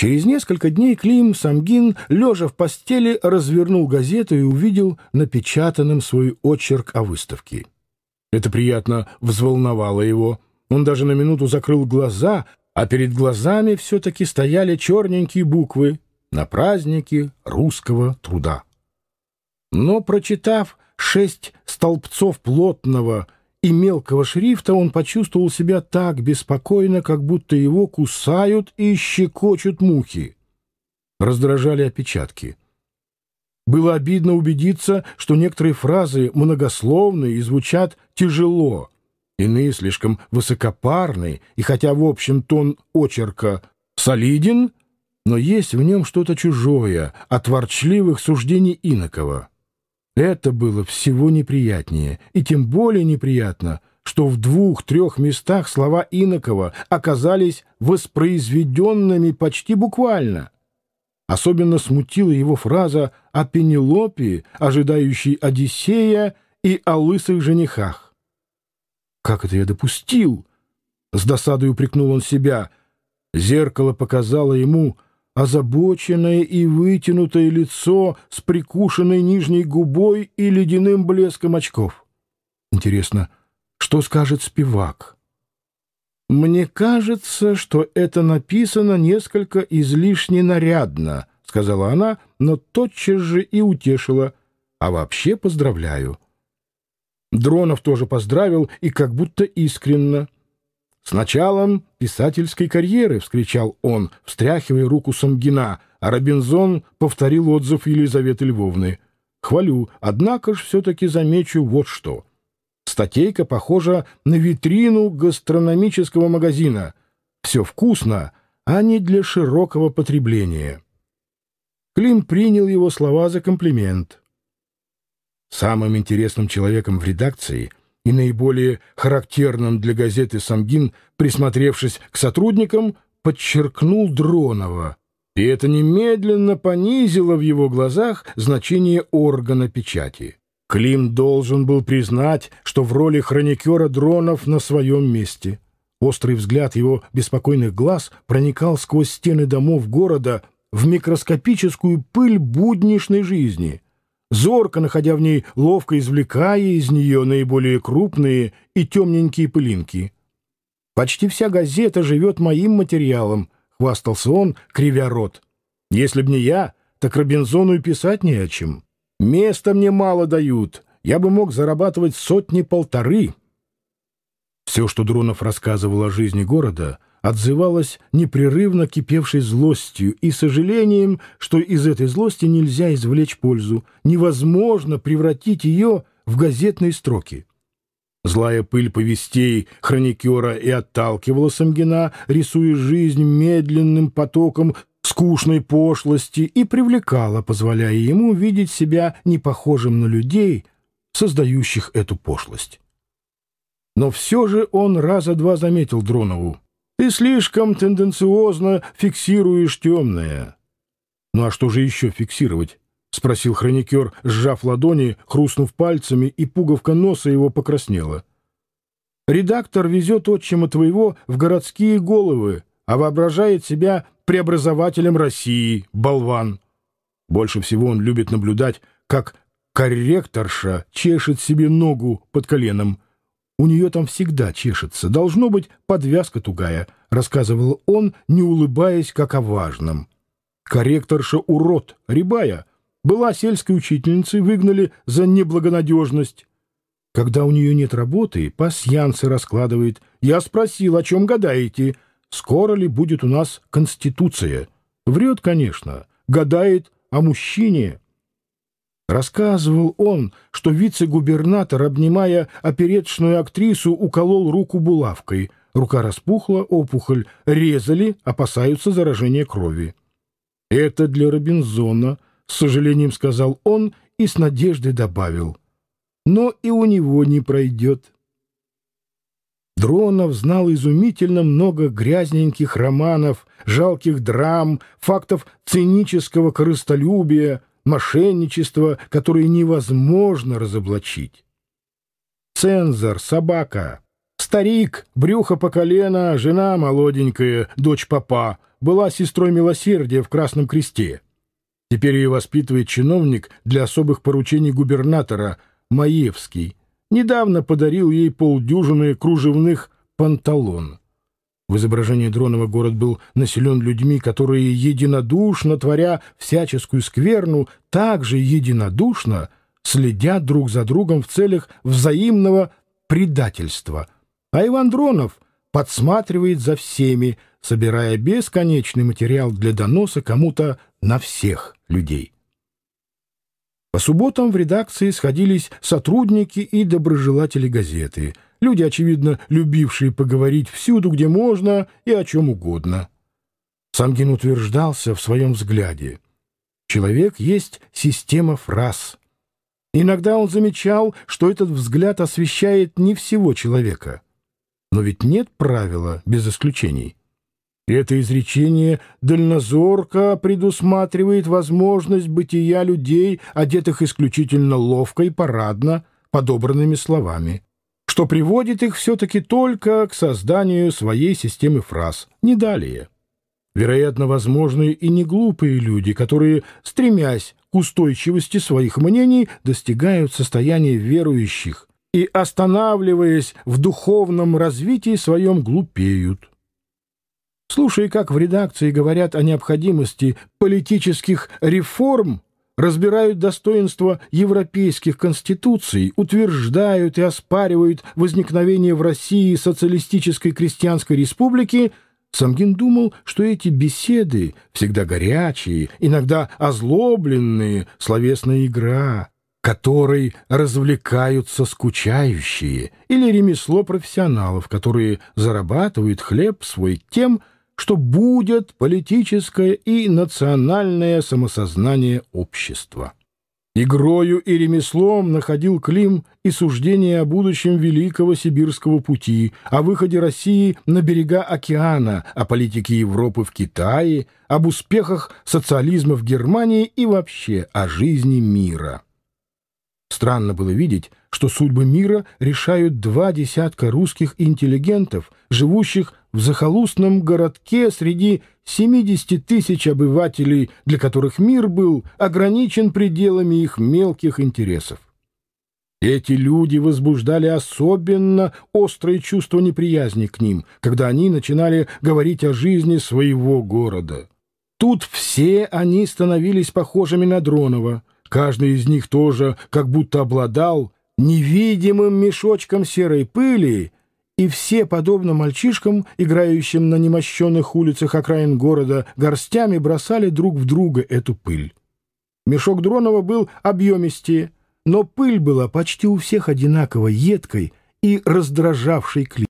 Через несколько дней Клим Самгин, лежа в постели, развернул газету и увидел напечатанным свой очерк о выставке. Это приятно взволновало его. Он даже на минуту закрыл глаза, а перед глазами все-таки стояли черненькие буквы «На празднике русского труда». Но, прочитав шесть столбцов плотного, и мелкого шрифта он почувствовал себя так беспокойно, как будто его кусают и щекочут мухи. Раздражали опечатки. Было обидно убедиться, что некоторые фразы многословны и звучат тяжело, иные слишком высокопарны, и хотя в общем тон очерка солиден, но есть в нем что-то чужое от ворчливых суждений инокова. Это было всего неприятнее, и тем более неприятно, что в двух-трех местах слова Инокова оказались воспроизведенными почти буквально. Особенно смутила его фраза о Пенелопе, ожидающей Одиссея, и о лысых женихах. «Как это я допустил?» — с досадой упрекнул он себя. Зеркало показало ему — озабоченное и вытянутое лицо с прикушенной нижней губой и ледяным блеском очков. Интересно, что скажет Спивак? «Мне кажется, что это написано несколько излишне нарядно», — сказала она, но тотчас же и утешила. «А вообще поздравляю». Дронов тоже поздравил и как будто искренно. «С началом писательской карьеры!» — вскричал он, встряхивая руку Самгина, а Робинзон повторил отзыв Елизаветы Львовны. «Хвалю, однако ж все-таки замечу вот что. Статейка похожа на витрину гастрономического магазина. Все вкусно, а не для широкого потребления». Клим принял его слова за комплимент. Самым интересным человеком в редакции — и наиболее характерным для газеты «Самгин», присмотревшись к сотрудникам, подчеркнул Дронова. И это немедленно понизило в его глазах значение органа печати. Клим должен был признать, что в роли хроникера Дронов на своем месте. Острый взгляд его беспокойных глаз проникал сквозь стены домов города в микроскопическую пыль будничной жизни — зорко находя в ней, ловко извлекая из нее наиболее крупные и темненькие пылинки. «Почти вся газета живет моим материалом», — хвастался он, кривя рот. «Если б не я, так Робинзону и писать не о чем. Места мне мало дают, я бы мог зарабатывать сотни-полторы». Все, что Дронов рассказывал о жизни города — отзывалась непрерывно кипевшей злостью и сожалением, что из этой злости нельзя извлечь пользу, невозможно превратить ее в газетные строки. Злая пыль повестей хроникера и отталкивала Самгина, рисуя жизнь медленным потоком скучной пошлости и привлекала, позволяя ему видеть себя непохожим на людей, создающих эту пошлость. Но все же он раза два заметил Дронову. Ты слишком тенденциозно фиксируешь темное. — Ну а что же еще фиксировать? — спросил хроникер, сжав ладони, хрустнув пальцами, и пуговка носа его покраснела. — Редактор везет отчима твоего в городские головы, а воображает себя преобразователем России, болван. Больше всего он любит наблюдать, как корректорша чешет себе ногу под коленом — у нее там всегда чешется. Должно быть, подвязка тугая», — рассказывал он, не улыбаясь, как о важном. Корректорша урод, рябая, была сельской учительницей, выгнали за неблагонадежность. Когда у нее нет работы, пасьянцы раскладывает. Я спросил, о чем гадаете? Скоро ли будет у нас конституция? Врет, конечно. Гадает о мужчине. Рассказывал он, что вице-губернатор, обнимая опереточную актрису, уколол руку булавкой. Рука распухла, опухоль резали, опасаются заражения крови. «Это для Робинзона», — с сожалением сказал он и с надеждой добавил. «Но и у него не пройдет». Дронов знал изумительно много грязненьких романов, жалких драм, фактов цинического корыстолюбия — Мошенничество, которое невозможно разоблачить. Цензор, собака, старик, брюхо по колено, жена молоденькая, дочь папа, была сестрой милосердия в Красном Кресте. Теперь ее воспитывает чиновник для особых поручений губернатора Маевский. Недавно подарил ей полдюжины кружевных панталон. В изображении Дронова город был населен людьми, которые, единодушно творя всяческую скверну, также единодушно следят друг за другом в целях взаимного предательства. А Иван Дронов подсматривает за всеми, собирая бесконечный материал для доноса кому-то на всех людей. По субботам в редакции сходились сотрудники и доброжелатели газеты, люди, очевидно, любившие поговорить всюду, где можно и о чем угодно. Самгин утверждался в своем взгляде. Человек есть система фраз. Иногда он замечал, что этот взгляд освещает не всего человека. Но ведь нет правила без исключений. Это изречение дальнозорко предусматривает возможность бытия людей, одетых исключительно ловко и парадно, подобранными словами, что приводит их все-таки только к созданию своей системы фраз, не далее. Вероятно, возможны и неглупые люди, которые, стремясь к устойчивости своих мнений, достигают состояния верующих и, останавливаясь в духовном развитии своем, глупеют. Слушая, как в редакции говорят о необходимости политических реформ, разбирают достоинства европейских конституций, утверждают и оспаривают возникновение в России социалистической крестьянской республики, Самгин думал, что эти беседы, всегда горячие, иногда озлобленные, словесная игра, которой развлекаются скучающие, или ремесло профессионалов, которые зарабатывают хлеб свой тем, что будет политическое и национальное самосознание общества. Игрою и ремеслом находил Клим и суждение о будущем Великого Сибирского пути, о выходе России на берега океана, о политике Европы в Китае, об успехах социализма в Германии и вообще о жизни мира. Странно было видеть, что судьбы мира решают два десятка русских интеллигентов, живущих в захолустном городке среди 70 тысяч обывателей, для которых мир был ограничен пределами их мелких интересов. Эти люди возбуждали особенно острое чувство неприязни к ним, когда они начинали говорить о жизни своего города. Тут все они становились похожими на Дронова. Каждый из них тоже как будто обладал невидимым мешочком серой пыли, и все, подобно мальчишкам, играющим на немощенных улицах окраин города, горстями бросали друг в друга эту пыль. Мешок Дронова был объемистее, но пыль была почти у всех одинаково едкой и раздражавшей клей.